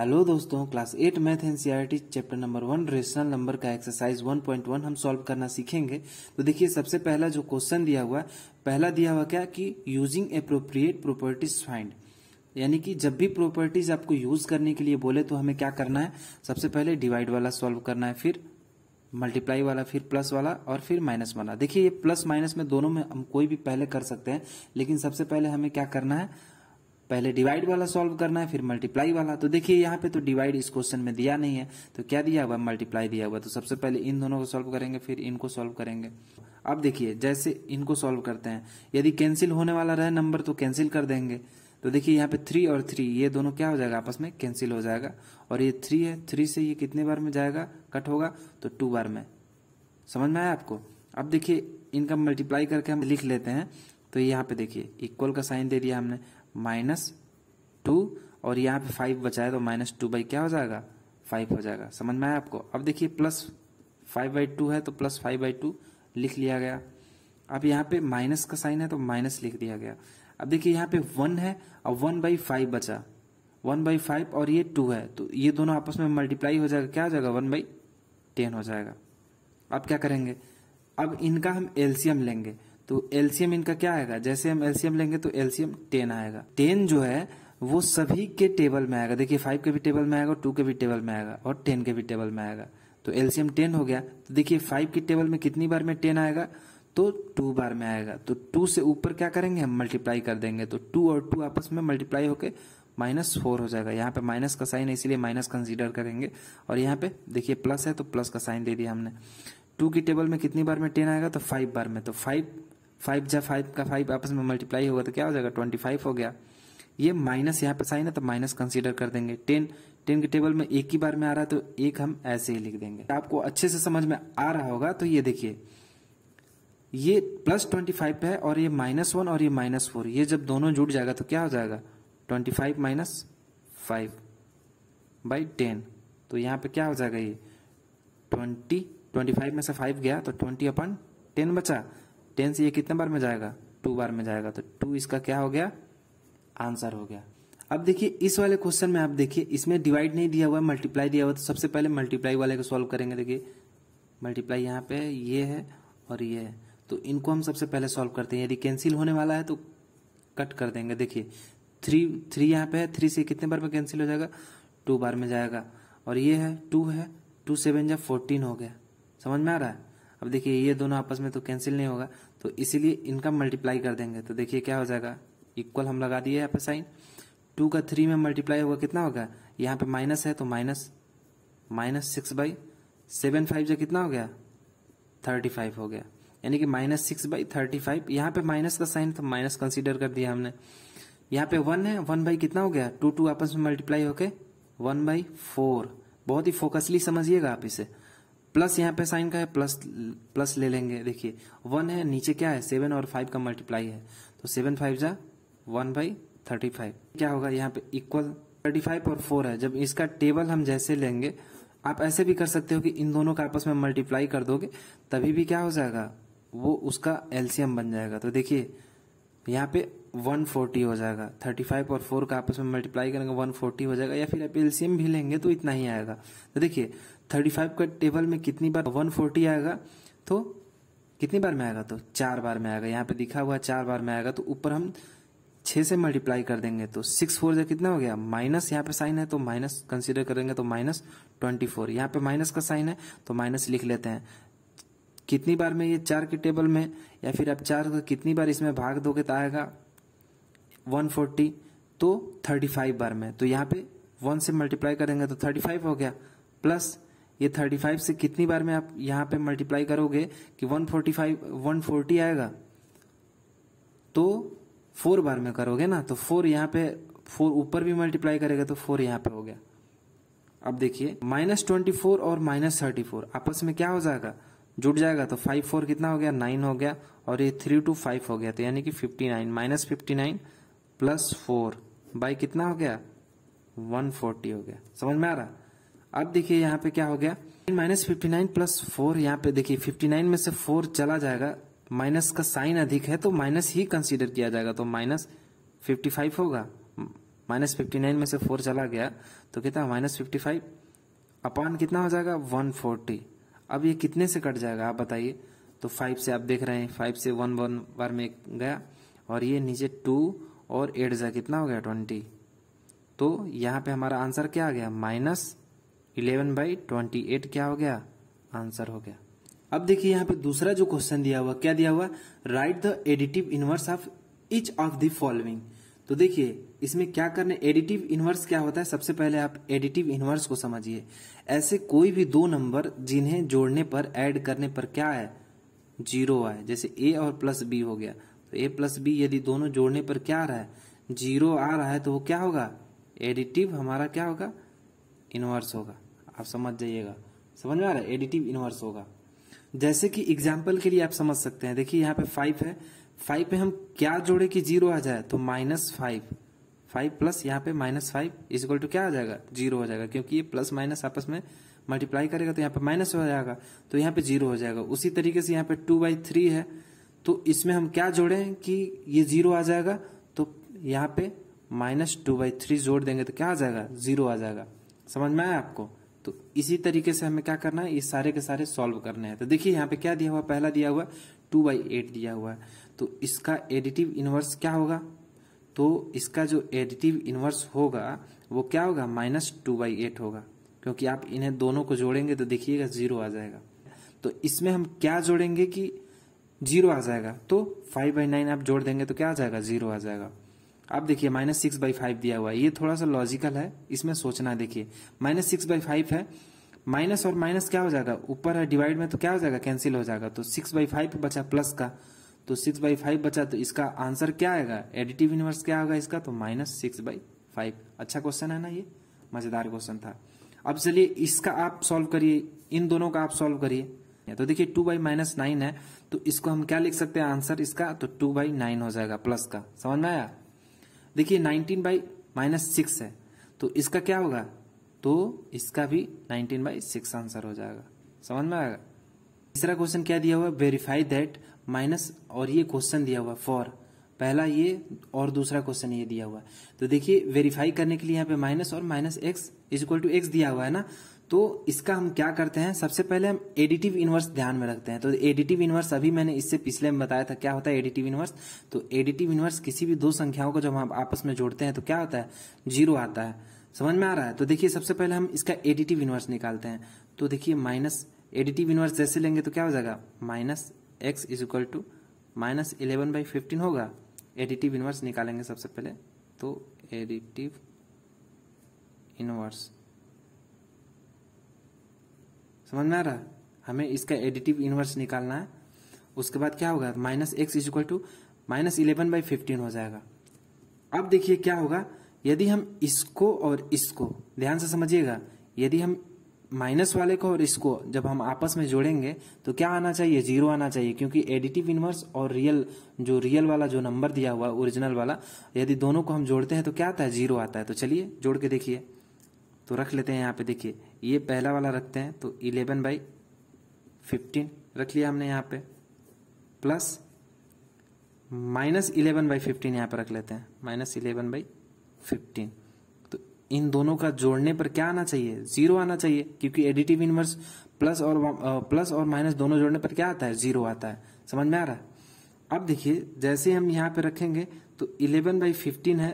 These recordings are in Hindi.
हेलो दोस्तों class eight math NCERT chapter number one rational number का एक्सरसाइज 1.1 हम सॉल्व करना सीखेंगे तो देखिए सबसे पहला जो क्वेश्चन दिया हुआ है पहला दिया हुआ क्या कि यूजिंग अप्रोप्रिएट प्रॉपर्टीज फाइंड यानी कि जब भी प्रॉपर्टीज आपको यूज करने के लिए बोले तो हमें क्या करना है सबसे पहले डिवाइड वाला सॉल्व करना है फिर मल्टीप्लाई वाला फिर प्लस वाला और फिर माइनस वाला देखिए ये प्लस माइनस में दोनों में हम कोई भी पहले कर सकते हैं लेकिन सबसे पहले हमें क्या करना है पहले डिवाइड वाला सॉल्व करना है फिर मल्टीप्लाई वाला तो देखिए यहाँ पे तो डिवाइड इस क्वेश्चन में दिया नहीं है तो क्या दिया हुआ मल्टीप्लाई दिया हुआ तो सबसे पहले इन दोनों को सॉल्व करेंगे फिर इनको सॉल्व करेंगे अब देखिए जैसे इनको सॉल्व करते हैं यदि कैंसिल होने वाला रहे नंबर तो कैंसिल कर देंगे तो देखिए यहाँ पे थ्री और थ्री ये दोनों क्या हो जाएगा आपस में कैंसिल हो जाएगा और ये थ्री है थ्री से ये कितने बार में जाएगा कट होगा तो टू बार में समझ में आया आपको अब देखिए इनका मल्टीप्लाई करके हम लिख लेते हैं तो यहाँ पे देखिए इक्वल का साइन दे दिया हमने माइनस टू और यहाँ पे फाइव बचाए तो माइनस टू बाई क्या हो जाएगा फाइव हो जाएगा समझ में आया आपको अब देखिए प्लस फाइव बाई टू है तो प्लस फाइव बाई टू लिख लिया गया अब यहाँ पे माइनस का साइन है तो माइनस लिख दिया गया अब देखिए यहाँ पे वन है और वन बाई फाइव बचा वन बाई फाइव और ये टू है तो ये दोनों आपस में मल्टीप्लाई हो जाएगा क्या हो जाएगा वन बाई टेन हो जाएगा अब क्या करेंगे अब इनका हम एल्सियम लेंगे तो एलसीएम इनका क्या आएगा जैसे हम एलसीएम लेंगे तो एलसीएम टेन आएगा टेन जो है वो सभी के टेबल में आएगा देखिए फाइव के भी टेबल में आएगा टू के भी टेबल में आएगा और टेन के भी टेबल में आएगा तो एलसीएम टेन हो गया तो देखिए फाइव के टेबल में कितनी बार में टेन आएगा तो टू बार में आएगा तो टू से ऊपर क्या करेंगे हम मल्टीप्लाई कर देंगे तो टू और टू आपस में मल्टीप्लाई होकर माइनस फोर हो जाएगा यहाँ पे माइनस का साइन है इसीलिए माइनस कंसीडर करेंगे और यहाँ पे देखिए प्लस है तो प्लस का साइन दे दिया हमने टू की टेबल में कितनी बार में टेन आएगा तो फाइव बार में तो फाइव फाइव जब फाइव का फाइव आपस में मल्टीप्लाई होगा तो क्या हो जाएगा ट्वेंटी फाइव हो गया ये माइनस यहाँ पर साइन है तो माइनस कंसीडर कर देंगे टेन टेन के टेबल में एक ही बार में आ रहा है तो एक हम ऐसे ही लिख देंगे आपको अच्छे से समझ में आ रहा होगा तो ये देखिए ये प्लस ट्वेंटी फाइव है और ये माइनस वन और ये माइनस फोर ये जब दोनों जुट जाएगा तो क्या हो जाएगा twenty five minus five by ten तो यहाँ पे क्या हो जाएगा ये ट्वेंटी ट्वेंटी फाइव में से फाइव गया तो ट्वेंटी अपन टेन बचा टेन से ये कितने बार में जाएगा टू बार में जाएगा तो टू इसका क्या हो गया आंसर हो गया अब देखिए इस वाले क्वेश्चन में आप देखिए इसमें डिवाइड नहीं दिया हुआ है मल्टीप्लाई दिया हुआ तो सबसे पहले मल्टीप्लाई वाले को सॉल्व करेंगे देखिए मल्टीप्लाई यहाँ पे ये है और ये है तो इनको हम सबसे पहले सॉल्व करते हैं यदि कैंसिल होने वाला है तो कट कर देंगे देखिए थ्री थ्री यहाँ पे है थ्री से कितने बार में कैंसिल हो जाएगा टू बार में जाएगा और ये है टू है टू सेवन जब फोर्टीन हो गया समझ में आ रहा है अब देखिए ये दोनों आपस में तो कैंसिल नहीं होगा तो इसीलिए इनका मल्टीप्लाई कर देंगे तो देखिए क्या हो जाएगा इक्वल हम लगा दिए यहाँ पर साइन टू का थ्री में मल्टीप्लाई होगा कितना होगा यहाँ पे माइनस है तो minus minus six by seven five जो कितना हो गया थर्टी फाइव हो गया यानी कि minus six by thirty five यहाँ पे माइनस का साइन तो माइनस कंसिडर कर दिया हमने यहाँ पे वन है वन बाई कितना हो गया टू टू आपस में मल्टीप्लाई होके वन बाई फोर बहुत ही फोकसली समझिएगा आप इसे प्लस यहाँ पे साइन का है प्लस प्लस ले लेंगे देखिए वन है नीचे क्या है सेवन और फाइव का मल्टीप्लाई है तो सेवन फाइव जा वन बाई थर्टी फाइव क्या होगा यहाँ पे इक्वल थर्टी फाइव और फोर है जब इसका टेबल हम जैसे लेंगे आप ऐसे भी कर सकते हो कि इन दोनों का आपस में मल्टीप्लाई कर दोगे तभी भी क्या हो जाएगा वो उसका एलसीएम बन जाएगा तो देखिए यहाँ पे 140 हो जाएगा 35 और 4 का आपस में मल्टीप्लाई करेंगे 140 हो जाएगा या फिर आप एलसीएम भी लेंगे तो इतना ही आएगा तो देखिए थर्टी फाइव का टेबल में कितनी बार वन फोर्टी आएगा तो कितनी बार में आएगा तो चार बार में आएगा यहाँ पे दिखा हुआ चार बार में आएगा तो ऊपर हम छः से मल्टीप्लाई कर देंगे तो सिक्स फोर जो कितना हो गया माइनस यहाँ पे साइन है तो माइनस कंसिडर करेंगे तो माइनस ट्वेंटी फोर यहाँ पे माइनस का साइन है तो माइनस लिख लेते हैं कितनी बार में ये चार के टेबल में या फिर आप चार को कितनी बार इसमें भाग दोगे तो आएगा वन फोर्टी तो थर्टी फाइव बार में तो यहाँ पे वन से मल्टीप्लाई करेंगे तो थर्टी फाइव हो गया प्लस ये 35 से कितनी बार में आप यहाँ पे मल्टीप्लाई करोगे कि 145 140 आएगा तो फोर बार में करोगे ना तो फोर यहाँ पे फोर ऊपर भी मल्टीप्लाई करेगा तो फोर यहाँ पे हो गया अब देखिए माइनस ट्वेंटी फोर और माइनस थर्टी फोर आपस में क्या हो जाएगा जुट जाएगा तो फाइव फोर कितना हो गया नाइन हो गया और ये थ्री टू फाइव हो गया तो यानी कि fifty nine minus fifty nine plus four by कितना हो गया वन फोर्टी हो गया समझ में आ रहा अब देखिए यहाँ पे क्या हो गया minus fifty nine plus four यहाँ पे देखिए फिफ्टी नाइन में से फोर चला जाएगा माइनस का साइन अधिक है तो माइनस ही कंसीडर किया जाएगा तो माइनस फिफ्टी फाइव होगा माइनस फिफ्टी नाइन में से फोर चला गया तो कितना माइनस फिफ्टी फाइव अपान कितना हो जाएगा वन फोर्टी अब ये कितने से कट जाएगा आप बताइए तो फाइव से आप देख रहे हैं फाइव से वन वन बार में गया और ये नीचे टू और एट जा कितना हो गया ट्वेंटी तो यहाँ पे हमारा आंसर क्या आ गया minus eleven by twenty eight क्या हो गया आंसर हो गया अब देखिए यहाँ पे दूसरा जो क्वेश्चन दिया हुआ क्या दिया हुआ write the additive inverse of each of the following तो देखिए इसमें क्या करने एडिटिव इनवर्स क्या होता है सबसे पहले आप एडिटिव इनवर्स को समझिए ऐसे कोई भी दो नंबर जिन्हें जोड़ने पर ऐड करने पर क्या है जीरो आए जैसे ए और प्लस बी हो गया तो ए प्लस बी यदि दोनों जोड़ने पर क्या आ रहा है जीरो आ रहा है तो वो क्या होगा एडिटिव हमारा क्या होगा इनवर्स होगा आप समझ जाइएगा समझ में आ रहा है एडिटिव इनवर्स होगा जैसे कि एग्जाम्पल के लिए आप समझ सकते हैं देखिए यहाँ पे फाइव है फाइव पे हम क्या जोड़े कि जीरो आ जाए तो माइनस फाइव फाइव प्लस यहाँ पे minus five is equal to क्या आ जाएगा जीरो हो जाएगा क्योंकि ये प्लस माइनस आपस में मल्टीप्लाई करेगा तो यहाँ पे माइनस हो जाएगा तो यहाँ पे जीरो हो जाएगा उसी तरीके से यहाँ पे टू बाई थ्री है तो इसमें हम क्या जोड़े कि ये जीरो आ जाएगा तो यहाँ पे माइनस टू बाई थ्री जोड़ देंगे तो क्या आ जाएगा जीरो आ जाएगा समझ में आया आपको तो इसी तरीके से हमें क्या करना है ये सारे के सारे सॉल्व करने हैं तो देखिए यहाँ पे क्या दिया हुआ पहला दिया हुआ टू बाई एट दिया हुआ है तो इसका एडिटिव इन्वर्स क्या होगा तो इसका जो एडिटिव इन्वर्स होगा वो क्या होगा माइनस टू बाई एट होगा क्योंकि आप इन्हें दोनों को जोड़ेंगे तो देखिएगा जीरो आ जाएगा तो इसमें हम क्या जोड़ेंगे कि जीरो आ जाएगा तो फाइव बाई नाइन आप जोड़ देंगे तो क्या आ जाएगा जीरो आ जाएगा अब देखिए माइनस सिक्स बाई फाइव दिया हुआ है ये थोड़ा सा लॉजिकल है इसमें सोचना देखिए माइनस सिक्स बाई फाइव है माइनस और माइनस क्या हो जाएगा ऊपर है डिवाइड में तो क्या हो जाएगा कैंसिल हो जाएगा तो सिक्स बाई फाइव बचा प्लस का तो सिक्स बाई फाइव बचा तो इसका आंसर क्या आएगा एडिटिव यूनिवर्स क्या होगा इसका तो माइनस सिक्स बाई फाइव अच्छा क्वेश्चन है ना ये मजेदार क्वेश्चन था अब चलिए इसका आप सॉल्व करिए इन दोनों का आप सॉल्व करिए तो देखिए टू बाई माइनस नाइन है तो इसको हम क्या लिख सकते हैं आंसर इसका तो टू बाई नाइन हो जाएगा प्लस का समझ में आया देखिए नाइनटीन बाई माइनस सिक्स है तो इसका क्या होगा तो इसका भी नाइनटीन बाई सिक्स आंसर हो जाएगा समझ में आएगा तीसरा क्वेश्चन क्या दिया हुआ वेरीफाई दैट माइनस और ये क्वेश्चन दिया हुआ फॉर पहला ये और दूसरा क्वेश्चन ये दिया हुआ है तो देखिए वेरीफाई करने के लिए यहाँ पे माइनस और minus x is equal to x दिया हुआ है ना तो इसका हम क्या करते हैं सबसे पहले हम एडिटिव इनवर्स ध्यान में रखते हैं तो एडिटिव इनवर्स अभी मैंने इससे पिछले में बताया था क्या होता है एडिटिव इनवर्स तो एडिटिव इनवर्स किसी भी दो संख्याओं को जब हम आपस में जोड़ते हैं तो क्या होता है जीरो आता है समझ में आ रहा है तो देखिए सबसे पहले हम इसका एडिटिव इनवर्स निकालते हैं तो देखिए माइनस एडिटिव इनवर्स जैसे लेंगे तो क्या हो जाएगा minus x is equal to minus eleven by fifteen होगा एडिटिव इनवर्स निकालेंगे सबसे पहले तो एडिटिव इनवर्स समझ में आ रहा हमें इसका एडिटिव इन्वर्स निकालना है उसके बाद क्या होगा minus x is equal to minus eleven by fifteen हो जाएगा अब देखिए क्या होगा यदि हम इसको और इसको ध्यान से समझिएगा यदि हम माइनस वाले को और इसको जब हम आपस में जोड़ेंगे तो क्या आना चाहिए जीरो आना चाहिए क्योंकि एडिटिव इनवर्स और रियल जो रियल वाला जो नंबर दिया हुआ ओरिजिनल वाला यदि दोनों को हम जोड़ते हैं तो क्या आता है जीरो आता है तो चलिए जोड़ के देखिए तो रख लेते हैं यहाँ पे देखिए ये पहला वाला रखते हैं तो इलेवन बाई फिफ्टीन रख लिया हमने यहाँ पे plus minus eleven by fifteen यहाँ पर रख लेते हैं माइनस इलेवन बाई फिफ्टीन तो इन दोनों का जोड़ने पर क्या आना चाहिए जीरो आना चाहिए क्योंकि एडिटिव इनवर्स प्लस और प्लस और माइनस दोनों जोड़ने पर क्या आता है जीरो आता है समझ में आ रहा है अब देखिए जैसे हम यहाँ पे रखेंगे तो इलेवन बाई फिफ्टीन है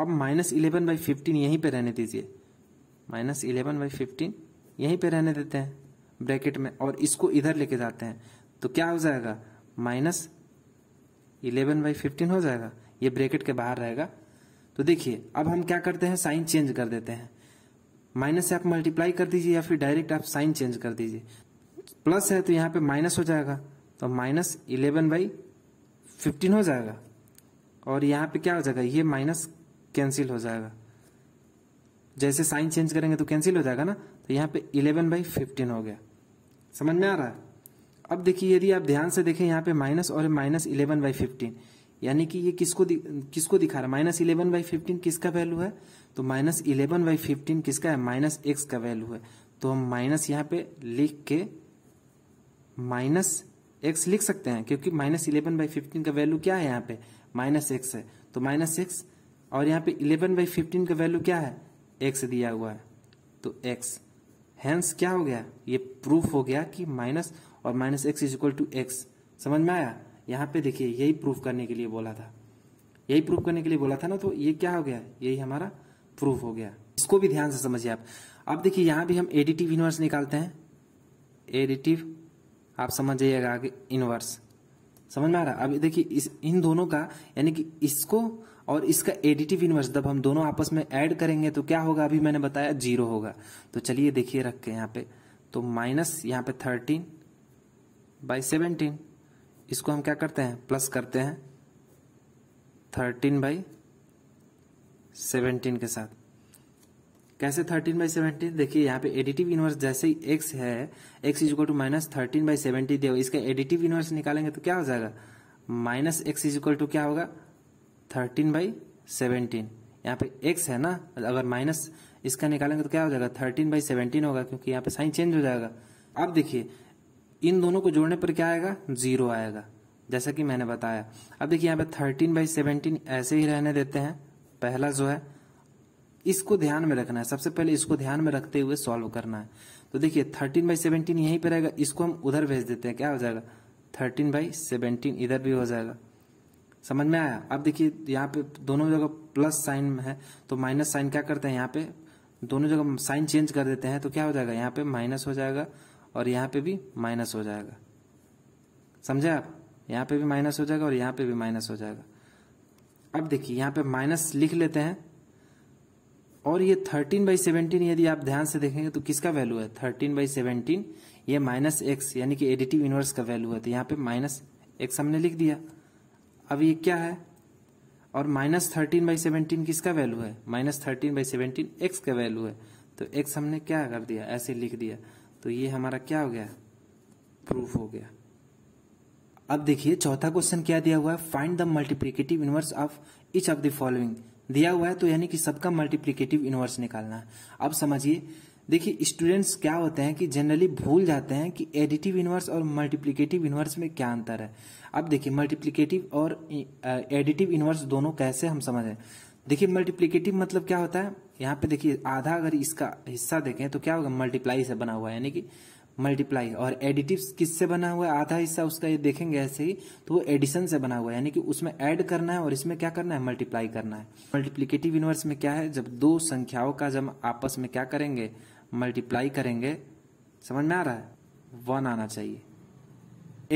अब माइनस इलेवन बाई फिफ्टीन यहीं पर रहने दीजिए माइनस इलेवन बाई फिफ्टीन यहीं पे रहने देते हैं ब्रैकेट में और इसको इधर लेके जाते हैं तो क्या हो जाएगा माइनस इलेवन बाई फिफ्टीन हो जाएगा ये ब्रैकेट के बाहर रहेगा तो देखिए अब हम क्या करते हैं साइन चेंज कर देते हैं माइनस से आप मल्टीप्लाई कर दीजिए या फिर डायरेक्ट आप साइन चेंज कर दीजिए प्लस है तो यहाँ पे माइनस हो जाएगा तो माइनस इलेवन बाई फिफ्टीन हो जाएगा और यहाँ पे क्या हो जाएगा ये माइनस कैंसिल हो जाएगा जैसे साइन चेंज करेंगे तो कैंसिल हो जाएगा ना तो यहाँ पे इलेवन बाई फिफ्टीन हो गया समझ में आ रहा है अब देखिए यदि आप ध्यान से देखें यहाँ पे माइनस और माइनस इलेवन बाई फिफ्टीन यानी कि ये किसको दि, किसको दिखा रहा है माइनस इलेवन बाई फिफ्टीन किसका वैल्यू है तो माइनस इलेवन बाई फिफ्टीन किसका है माइनस एक्स का वैल्यू है तो हम माइनस यहाँ पे लिख के माइनस एक्स लिख सकते हैं क्योंकि माइनस इलेवन बाई फिफ्टीन का वैल्यू क्या है यहाँ पे माइनस एक्स है तो माइनस एक्स और यहाँ पे इलेवन बाई फिफ्टीन का वैल्यू क्या है एक्स दिया हुआ है तो एक्स हैंस क्या हो गया ये प्रूफ हो गया कि माइनस और minus x is equal to x समझ में आया यहाँ पे देखिए यही प्रूफ करने के लिए बोला था यही प्रूफ करने के लिए बोला था ना तो ये क्या हो गया यही हमारा प्रूफ हो गया इसको भी ध्यान से समझिए आप अब देखिए यहाँ भी हम एडिटिव इनवर्स निकालते हैं एडिटिव आप समझ जाइएगा आगे इनवर्स समझ में आ रहा अब देखिए इस इन दोनों का यानी कि इसको और इसका एडिटिव इन्वर्स जब हम दोनों आपस में ऐड करेंगे तो क्या होगा अभी मैंने बताया जीरो होगा तो चलिए देखिए रख के यहाँ पे तो माइनस यहाँ पे थर्टीन बाई सेवनटीन इसको हम क्या करते हैं प्लस करते हैं थर्टीन बाई सेवनटीन के साथ कैसे थर्टीन बाई सेवनटीन देखिए यहाँ पे एडिटिव इनवर्स जैसे ही एक्स है x is to minus thirteen by seventeen दिया इसका एडिटिव इनवर्स निकालेंगे तो क्या हो जाएगा minus x is equal to क्या होगा थर्टीन बाई सेवेंटीन यहाँ पे एक्स है ना अगर माइनस इसका निकालेंगे तो क्या हो जाएगा थर्टीन बाई सेवेंटीन होगा क्योंकि यहाँ पे साइन चेंज हो जाएगा अब देखिए इन दोनों को जोड़ने पर क्या आएगा जीरो आएगा जैसा कि मैंने बताया अब देखिए यहाँ पे थर्टीन बाई सेवेंटीन ऐसे ही रहने देते हैं पहला जो है इसको ध्यान में रखना है सबसे पहले इसको ध्यान में रखते हुए सॉल्व करना है तो देखिए थर्टीन बाई सेवेंटीन यहीं पर रहेगा इसको हम उधर भेज देते हैं क्या हो जाएगा थर्टीन बाई सेवनटीन इधर भी हो जाएगा समझ में आया अब देखिए यहाँ पे दोनों जगह प्लस साइन है तो माइनस साइन क्या करते हैं यहाँ पे दोनों जगह साइन चेंज कर देते हैं तो क्या हो जाएगा यहाँ पे माइनस हो जाएगा और यहाँ पे भी माइनस हो जाएगा समझे आप यहाँ पे भी माइनस हो जाएगा और यहाँ पे भी माइनस हो जाएगा अब देखिए यहाँ पे माइनस लिख लेते हैं और ये थर्टीन बाई सेवनटीन यदि आप ध्यान से देखेंगे तो किसका वैल्यू है थर्टीन बाई सेवनटीन ये माइनस एक्स यानी कि एडिटिव इनवर्स का वैल्यू है तो यहाँ पे माइनस एक्स हमने लिख दिया अब ये क्या है और माइनस थर्टीन बाई सेवनटीन किसका वैल्यू है minus thirteen by seventeen x का वैल्यू है तो एक्स हमने क्या कर दिया ऐसे लिख दिया तो ये हमारा क्या हो गया प्रूफ हो गया अब देखिए चौथा क्वेश्चन क्या दिया हुआ है find the multiplicative inverse of each of the following दिया हुआ है तो यानी कि सबका मल्टीप्लीकेटिव इनवर्स निकालना है अब समझिए देखिए स्टूडेंट्स क्या होते हैं कि जनरली भूल जाते हैं कि एडिटिव इनवर्स और मल्टीप्लिकेटिव इनवर्स में क्या अंतर है अब देखिए मल्टीप्लिकेटिव और एडिटिव इनवर्स दोनों कैसे हम समझें देखिए मल्टीप्लिकेटिव मतलब क्या होता है यहाँ पे देखिए आधा अगर इसका हिस्सा देखें तो क्या होगा मल्टीप्लाई से बना हुआ है यानी कि मल्टीप्लाई और एडिटिव किससे बना हुआ है आधा हिस्सा उसका ये देखेंगे ऐसे ही तो वो एडिशन से बना हुआ है यानी कि उसमें ऐड करना है और इसमें क्या करना है मल्टीप्लाई करना है मल्टीप्लीकेटिव इनवर्स में क्या है जब दो संख्याओं का जब आपस में क्या करेंगे मल्टीप्लाई करेंगे समझ में आ रहा है वन आना चाहिए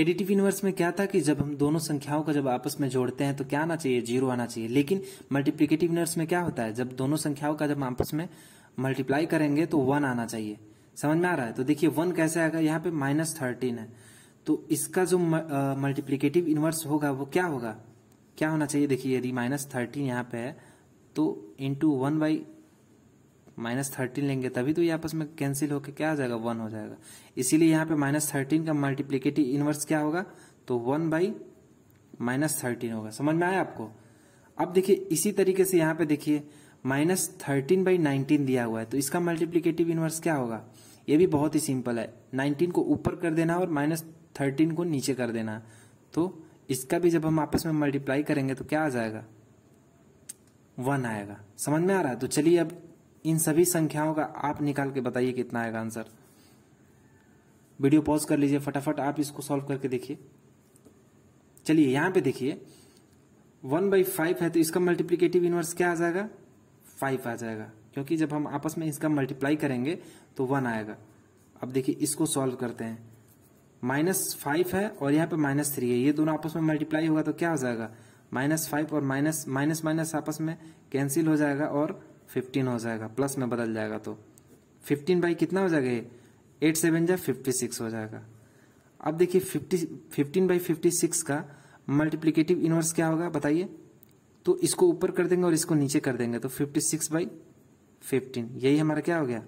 एडिटिव इनवर्स में क्या था कि जब हम दोनों संख्याओं को जब आपस में जोड़ते हैं तो क्या आना चाहिए जीरो आना चाहिए लेकिन मल्टीप्लीकेटिव इनवर्स में क्या होता है जब दोनों संख्याओं का जब आपस में मल्टीप्लाई करेंगे तो वन आना चाहिए समझ में आ रहा है तो देखिए वन कैसे आएगा यहाँ पे माइनस थर्टीन है तो इसका जो मल्टीप्लीकेटिव इनवर्स होगा वो क्या होगा क्या होना चाहिए देखिए यदि माइनस थर्टीन यहाँ पे है तो into one by minus thirteen लेंगे तभी तो ये आपस में कैंसिल होकर क्या आ जाएगा वन हो जाएगा इसीलिए यहाँ पे माइनस थर्टीन का मल्टीप्लीकेटिव इनवर्स क्या होगा तो वन बाई माइनस थर्टीन होगा समझ में आया आपको अब देखिए इसी तरीके से यहाँ पे देखिए माइनस थर्टीन बाई नाइनटीन दिया हुआ है तो इसका मल्टीप्लीकेटिव इनवर्स क्या होगा ये भी बहुत ही सिंपल है नाइनटीन को ऊपर कर देना और माइनस थर्टीन को नीचे कर देना तो इसका भी जब हम आपस में मल्टीप्लाई करेंगे तो क्या आ जाएगा वन आएगा समझ में आ रहा है तो चलिए अब इन सभी संख्याओं का आप निकाल के बताइए कितना आएगा आंसर वीडियो पॉज कर लीजिए फटाफट आप इसको सॉल्व करके देखिए चलिए यहां पे देखिए वन बाई फाइव है तो इसका मल्टीप्लीकेटिव इनवर्स क्या आ जाएगा फाइव आ जाएगा क्योंकि जब हम आपस में इसका मल्टीप्लाई करेंगे तो वन आएगा अब देखिए इसको सॉल्व करते हैं माइनस फाइव है और यहाँ पे माइनस थ्री है ये दोनों आपस में मल्टीप्लाई होगा तो क्या हो जाएगा माइनस फाइव और माइनस माइनस माइनस आपस में कैंसिल हो जाएगा और फिफ्टीन हो जाएगा प्लस में बदल जाएगा तो फिफ्टीन बाई कितना हो जाएगा ये एट सेवन जा फिफ्टी सिक्स हो जाएगा अब देखिए fifty fifteen by fifty six का मल्टीप्लीकेटिव इनवर्स क्या होगा बताइए तो इसको ऊपर कर देंगे और इसको नीचे कर देंगे तो फिफ्टी सिक्स बाई फिफ्टीन यही हमारा क्या हो गया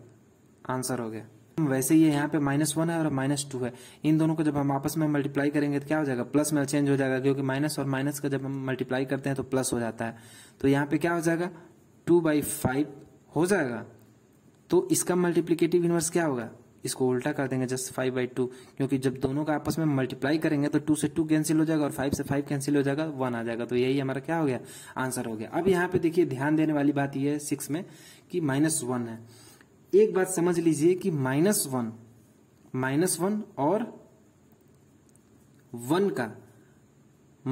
आंसर हो गया वैसे ये यहाँ पे माइनस वन है और माइनस टू है इन दोनों को जब हम आपस में मल्टीप्लाई करेंगे तो क्या हो जाएगा प्लस में चेंज हो जाएगा क्योंकि माइनस और माइनस का जब हम मल्टीप्लाई करते हैं तो प्लस हो जाता है तो यहाँ पे क्या हो जाएगा टू बाई फाइव हो जाएगा तो इसका मल्टीप्लीकेटिव इनवर्स क्या होगा इसको उल्टा कर देंगे जस्ट फाइव बाई टू क्योंकि जब दोनों का आपस में मल्टीप्लाई करेंगे तो टू से टू कैंसिल हो जाएगा और फाइव से फाइव कैंसिल हो जाएगा वन आ जाएगा तो यही हमारा क्या हो गया आंसर हो गया अब यहाँ पे देखिए ध्यान देने वाली बात यह है सिक्स में कि माइनस वन है एक बात समझ लीजिए कि माइनस वन माइनस वन और वन का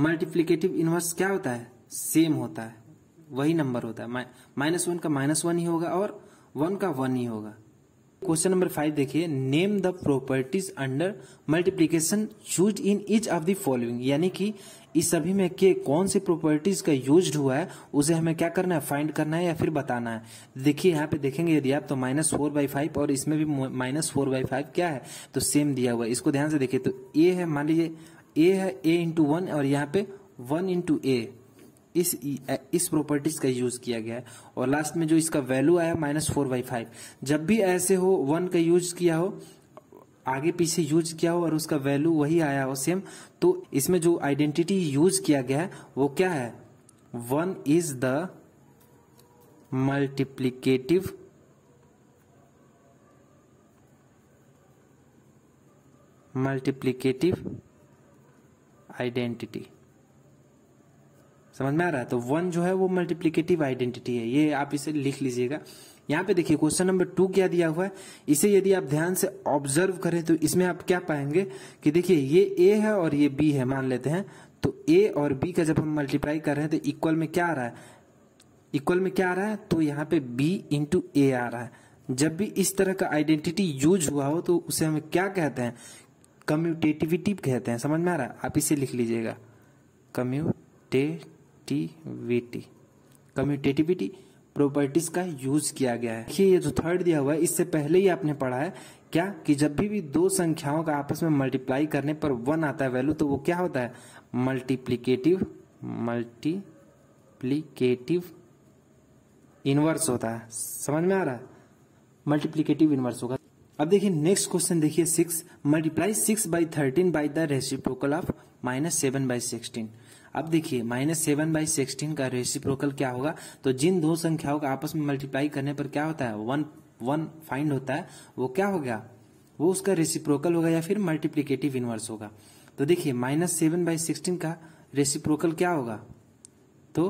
मल्टीप्लीकेटिव इनवर्स क्या होता है सेम होता है वही नंबर होता है माइनस वन का माइनस वन ही होगा और वन का वन ही होगा क्वेश्चन नंबर फाइव देखिए name the properties under multiplication use in each of the following यानी कि इस सभी में के कौन सी प्रॉपर्टीज का यूज हुआ है उसे हमें क्या करना है फाइंड करना है या फिर बताना है देखिए यहाँ पे देखेंगे यदि आप तो माइनस फोर बाई फाइव और इसमें भी माइनस फोर बाई फाइव क्या है तो सेम दिया हुआ है इसको ध्यान से देखिए तो ए है मान लीजिए ए है ए इंटू वन और यहाँ पे वन इंटू ए इस इस प्रॉपर्टीज का यूज किया गया है और लास्ट में जो इसका वैल्यू आया माइनस फोर बाई फाइव जब भी ऐसे हो वन का यूज किया हो आगे पीछे यूज किया हो और उसका वैल्यू वही आया हो सेम तो इसमें जो आइडेंटिटी यूज किया गया है वो क्या है one is the multiplicative multiplicative identity समझ में आ रहा है तो वन जो है वो मल्टीप्लीकेटिव आइडेंटिटी है ये आप इसे लिख लीजिएगा यहाँ पे देखिए क्वेश्चन नंबर टू क्या दिया हुआ है इसे यदि आप ध्यान से ऑब्जर्व करें तो इसमें आप क्या पाएंगे कि देखिए ये ए है और ये बी है मान लेते हैं तो ए और बी का जब हम मल्टीप्लाई कर रहे हैं तो इक्वल में क्या आ रहा है इक्वल में क्या आ रहा है तो यहाँ पे बी इंटू ए आ रहा है जब भी इस तरह का आइडेंटिटी यूज हुआ हो तो उसे हम क्या कहते हैं कम्यूटेटिविटी कहते हैं समझ में आ रहा है आप इसे लिख लीजिएगा कम्यूटेट कम्यूटेटिविटी कम्यूटेटिविटी प्रॉपर्टीज का यूज किया गया है देखिए ये जो थर्ड दिया हुआ है इससे पहले ही आपने पढ़ा है क्या कि जब भी भी दो संख्याओं का आपस में मल्टीप्लाई करने पर वन आता है वैल्यू तो वो क्या होता है मल्टीप्लीकेटिव मल्टीप्लीकेटिव इनवर्स होता है समझ में आ रहा है मल्टीप्लीकेटिव इनवर्स होगा अब देखिए नेक्स्ट क्वेश्चन देखिए six multiply six by thirteen by the reciprocal of minus seven by sixteen अब देखिए माइनस सेवन बाई सिक्सटीन का रेसिप्रोकल क्या होगा तो जिन दो संख्याओं का आपस में मल्टीप्लाई करने पर क्या होता है वन वन फाइंड होता है वो क्या हो गया वो उसका रेसिप्रोकल होगा या फिर मल्टीप्लीकेटिव इनवर्स होगा तो देखिए माइनस सेवन बाई सिक्सटीन का रेसिप्रोकल क्या होगा तो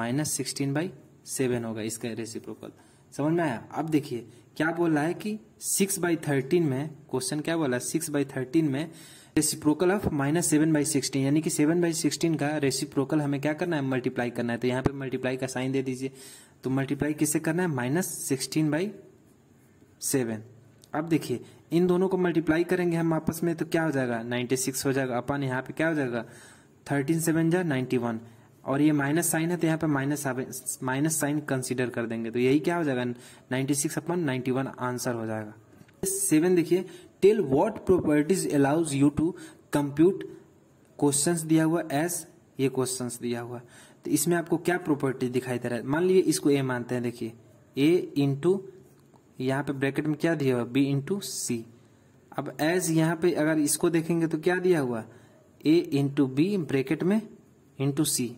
माइनस सिक्सटीन बाई सेवन होगा इसका रेसिप्रोकल समझ में आया अब देखिए क्या बोल रहा है कि सिक्स बाई थर्टीन में क्वेश्चन क्या बोला सिक्स बाई थर्टीन में reciprocal of minus seven by sixteen यानी कि सेवन बाई सिक्सटीन का रेसिप्रोकल हमें क्या करना है मल्टीप्लाई करना है तो यहाँ पे मल्टीप्लाई का साइन दे दीजिए तो मल्टीप्लाई किससे करना है माइनस सिक्सटीन बाई सेवन अब देखिए इन दोनों को मल्टीप्लाई करेंगे हम आपस में तो क्या हो जाएगा नाइन्टी सिक्स हो जाएगा अपन यहाँ पे क्या हो जाएगा थर्टीन सेवन जा नाइन्टी वन और ये माइनस साइन है तो यहाँ पे माइनस माइनस साइन कंसिडर कर देंगे तो यही क्या हो जाएगा नाइन्टी सिक्स अपन नाइन्टी वन आंसर हो जाएगा सेवन देखिए tell what properties allows you to compute question दिया हुआ एस ये क्वेश्चन दिया हुआ तो इसमें आपको क्या प्रॉपर्टी दिखाई दे रहा है मान लीजिए इसको ए मानते हैं देखिए ए इंटू यहाँ पे ब्रैकेट में क्या दिया हुआ बी इंटू सी अब एज यहाँ पे अगर इसको देखेंगे तो क्या दिया हुआ ए इंटू बी ब्रेकेट में इंटू सी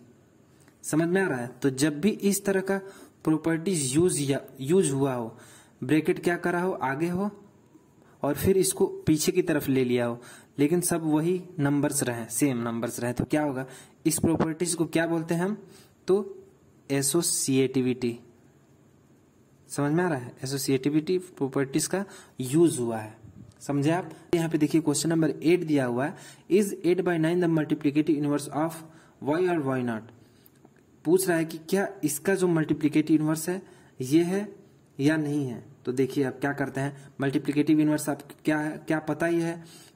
समझ में आ रहा है तो जब भी इस तरह का प्रॉपर्टीज यूज या यूज हुआ हो ब्रेकेट क्या करा हो आगे हो और फिर इसको पीछे की तरफ ले लिया हो लेकिन सब वही नंबर्स रहे सेम नंबर्स रहे तो क्या होगा इस प्रॉपर्टीज को क्या बोलते हैं हम तो एसोसिएटिविटी समझ में आ रहा है एसोसिएटिविटी प्रॉपर्टीज का यूज हुआ है समझे आप यहाँ पे देखिए क्वेश्चन नंबर एट दिया हुआ है is eight by nine the multiplicative inverse of why और वाई नॉट पूछ रहा है कि क्या इसका जो मल्टीप्लीकेटिव इनवर्स है ये है या नहीं है तो देखिए आप क्या करते हैं मल्टीप्लीकेटिव इनवर्स आप क्या क्या पता ही है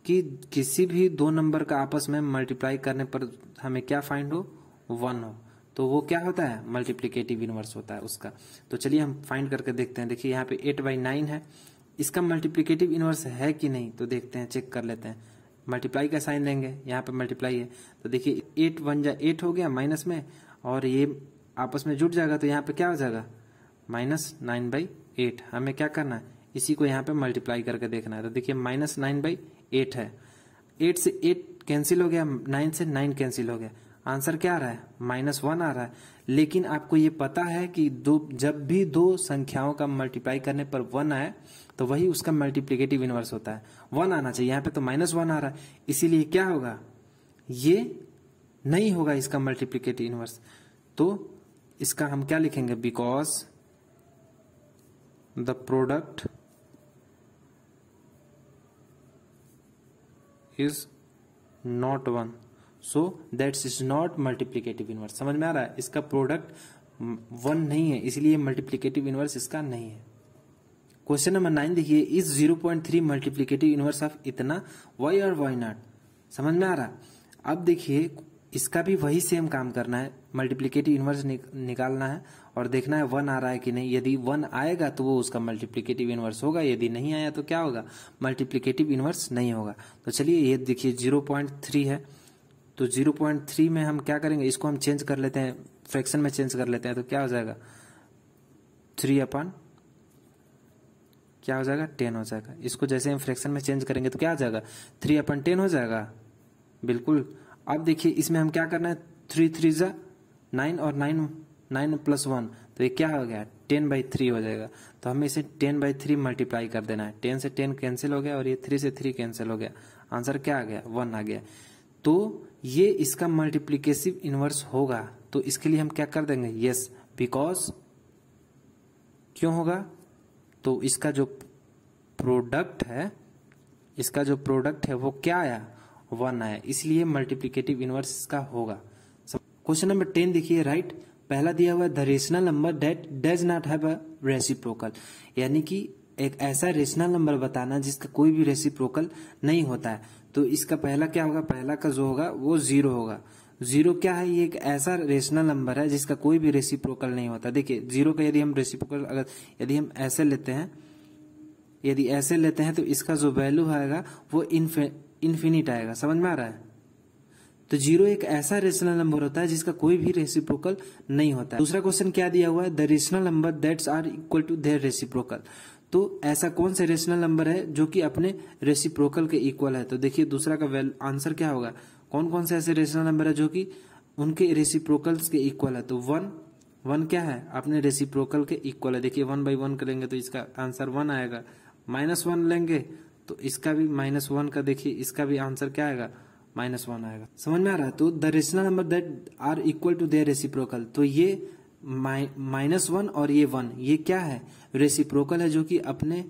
कि किसी भी दो नंबर का आपस में मल्टीप्लाई करने पर हमें क्या फाइंड हो वन हो तो वो क्या होता है मल्टीप्लीकेटिव इनवर्स होता है उसका तो चलिए हम फाइंड करके देखते हैं देखिए यहाँ पे एट बाई नाइन है इसका मल्टीप्लीकेटिव इनवर्स है कि नहीं तो देखते हैं चेक कर लेते हैं मल्टीप्लाई का साइन लेंगे यहाँ पे मल्टीप्लाई है तो देखिए एट वन या एट हो गया माइनस में और ये आपस में जुट जाएगा तो यहाँ पे क्या हो जाएगा माइनस नाइन बाई एट हमें क्या करना है इसी को यहाँ पे मल्टीप्लाई करके देखना है तो देखिए माइनस नाइन बाई एट है एट से एट कैंसिल हो गया नाइन से नाइन कैंसिल हो गया आंसर क्या आ रहा है माइनस वन आ रहा है लेकिन आपको ये पता है कि दो जब भी दो संख्याओं का मल्टीप्लाई करने पर वन आए तो वही उसका मल्टीप्लीकेटिव इनवर्स होता है वन आना चाहिए यहाँ पे तो माइनस वन आ रहा है इसीलिए क्या होगा ये नहीं होगा इसका मल्टीप्लीकेटिव इनवर्स तो इसका हम क्या लिखेंगे because the product is not one so that's is not multiplicative inverse समझ में आ रहा है इसका प्रोडक्ट वन नहीं है इसलिए मल्टीप्लीकेटिव इनवर्स इसका नहीं है क्वेश्चन नंबर नाइन देखिए is zero point three multiplicative inverse of इतना वाई और वाई नॉट समझ में आ रहा अब देखिए इसका भी वही सेम काम करना है मल्टीप्लीकेटिव इन्वर्स निक, निकालना है और देखना है वन आ रहा है कि नहीं यदि वन आएगा तो वो उसका मल्टीप्लीकेटिव इन्वर्स होगा यदि नहीं आया तो क्या होगा मल्टीप्लीकेटिव इन्वर्स नहीं होगा तो चलिए ये देखिए जीरो पॉइंट थ्री है तो जीरो पॉइंट थ्री में हम क्या करेंगे इसको हम चेंज कर लेते हैं फ्रैक्शन में चेंज कर लेते हैं तो क्या हो जाएगा थ्री अपन क्या हो जाएगा टेन हो जाएगा इसको जैसे हम फ्रैक्शन में चेंज करेंगे तो क्या आ जाएगा थ्री अपन टेन हो जाएगा बिल्कुल अब देखिए इसमें हम क्या करना है थ्री थ्री ज़ा नाइन और नाइन नाइन प्लस वन तो ये क्या हो गया टेन बाई थ्री हो जाएगा तो हमें इसे टेन बाई थ्री मल्टीप्लाई कर देना है टेन से टेन कैंसिल हो गया और ये थ्री से थ्री कैंसिल हो गया आंसर क्या आ गया वन आ गया तो ये इसका मल्टीप्लीकेसिव इन्वर्स होगा तो इसके लिए हम क्या कर देंगे यस बिकॉज क्यों होगा तो इसका जो प्रोडक्ट है इसका जो प्रोडक्ट है वो क्या आया वन आया इसलिए मल्टीप्लीकेटिव इनवर्स इसका होगा क्वेश्चन नंबर टेन देखिए राइट पहला दिया हुआ the rational number that does not have a reciprocal यानी कि एक ऐसा रेशनल नंबर बताना जिसका कोई भी रेसिप्रोकल नहीं होता है तो इसका पहला क्या होगा पहला का जो होगा वो जीरो होगा जीरो क्या है ये एक ऐसा रेशनल नंबर है जिसका कोई भी रेसिप्रोकल नहीं होता देखिए जीरो का यदि हम रेसिप्रोकल अगर यदि हम ऐसे लेते हैं यदि ऐसे लेते हैं तो इसका जो वैल्यू आएगा वो इनफे इन्फिनिट आएगा समझ में आ रहा है तो जीरो एक ऐसा रेशनल नंबर होता है जिसका कोई भी रेसिप्रोकल नहीं होता है दूसरा क्वेश्चन क्या दिया हुआ है the rational number that's are equal to their reciprocal तो ऐसा कौन सा रेशनल नंबर है जो कि अपने रेसिप्रोकल के इक्वल है तो देखिए दूसरा का आंसर क्या होगा कौन कौन से ऐसे रेशनल नंबर है जो कि उनके रेसिप्रोकल्स के इक्वल है तो वन वन क्या है अपने रेसिप्रोकल के इक्वल है देखिए वन बाई वन करेंगे तो इसका आंसर वन आएगा माइनस वन लेंगे तो इसका भी माइनस वन का देखिए इसका भी आंसर क्या आएगा माइनस वन आएगा समझ में आ रहा है तो the rational number that are equal to their reciprocal तो ये माइनस वन और ये वन ये क्या है रेसिप्रोकल है जो कि अपने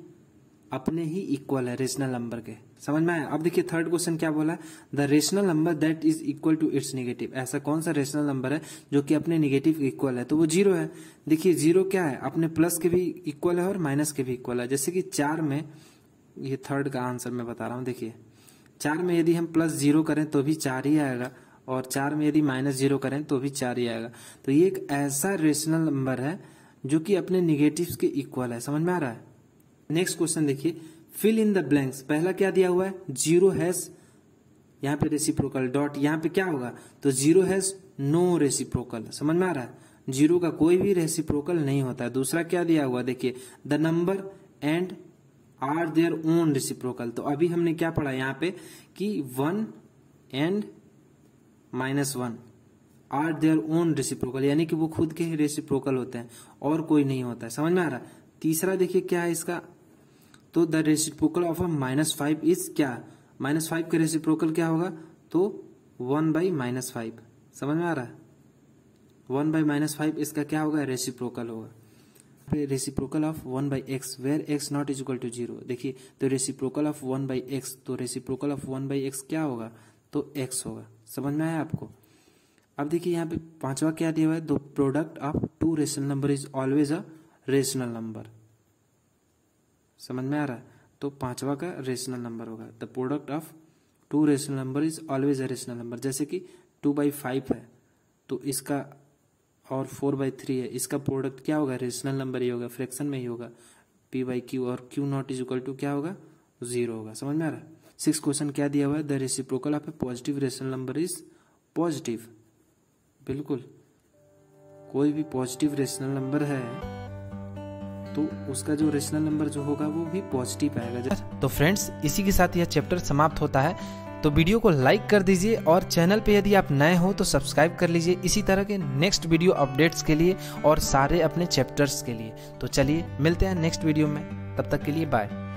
अपने ही इक्वल है रेशनल नंबर के समझ में आया अब देखिए थर्ड क्वेश्चन क्या बोला है the rational number that is equal to its negative ऐसा कौन सा रेशनल नंबर है जो कि अपने निगेटिव इक्वल है तो वो जीरो है देखिए जीरो क्या है अपने प्लस के भी इक्वल है और माइनस के भी इक्वल है जैसे कि चार में ये थर्ड का आंसर मैं बता रहा हूँ देखिए चार में यदि हम प्लस जीरो करें तो भी चार ही आएगा और चार में यदि माइनस जीरो करें तो भी चार ही आएगा तो ये एक ऐसा रेशनल नंबर है जो कि अपने निगेटिव के इक्वल है समझ में आ रहा है नेक्स्ट क्वेश्चन देखिए फिल इन द ब्लैंक्स पहला क्या दिया हुआ है जीरो हैज यहाँ पे रेसिप्रोकल डॉट यहाँ पे क्या होगा तो जीरो हैज नो रेसिप्रोकल समझ में आ रहा है जीरो का कोई भी रेसिप्रोकल नहीं होता है दूसरा क्या दिया हुआ देखिए the number and are their own reciprocal तो अभी हमने क्या पढ़ा यहां पे कि one and minus one are their own reciprocal यानी कि वो खुद के ही रेसिप्रोकल होते हैं और कोई नहीं होता है समझ में आ रहा तीसरा देखिए क्या है इसका तो the reciprocal of a minus five is क्या माइनस फाइव का रेसिप्रोकल क्या होगा तो वन बाई माइनस फाइव समझ में आ रहा है वन बाई माइनस फाइव इसका क्या होगा रेसिप्रोकल होगा reciprocal of one by x where x not is equal to zero देखिए तो reciprocal of one by x तो reciprocal of one by x क्या होगा तो एक्स होगा समझ में आया आपको अब देखिए यहाँ पे पांचवा क्या दिया हुआ है दो product of two rational number is always a rational number समझ में आ रहा है तो पांचवा का रेशनल नंबर होगा the product of two rational number is always a rational number जैसे कि टू बाई फाइव है तो इसका और फोर बाई थ्री है इसका प्रोडक्ट क्या होगा रेशनल नंबर ही होगा फ्रैक्शन में ही होगा पी बाई क्यू और q not is equal to क्या होगा जीरो होगा समझ में आ रहा है सिक्स क्वेश्चन क्या दिया हुआ है the reciprocal of a positive rational number is positive बिल्कुल कोई भी पॉजिटिव रेशनल नंबर है तो उसका जो रेशनल नंबर जो होगा वो भी पॉजिटिव आएगा तो फ्रेंड्स इसी के साथ यह चैप्टर समाप्त होता है तो वीडियो को लाइक कर दीजिए और चैनल पे यदि आप नए हो तो सब्सक्राइब कर लीजिए इसी तरह के नेक्स्ट वीडियो अपडेट्स के लिए और सारे अपने चैप्टर्स के लिए तो चलिए मिलते हैं नेक्स्ट वीडियो में तब तक के लिए बाय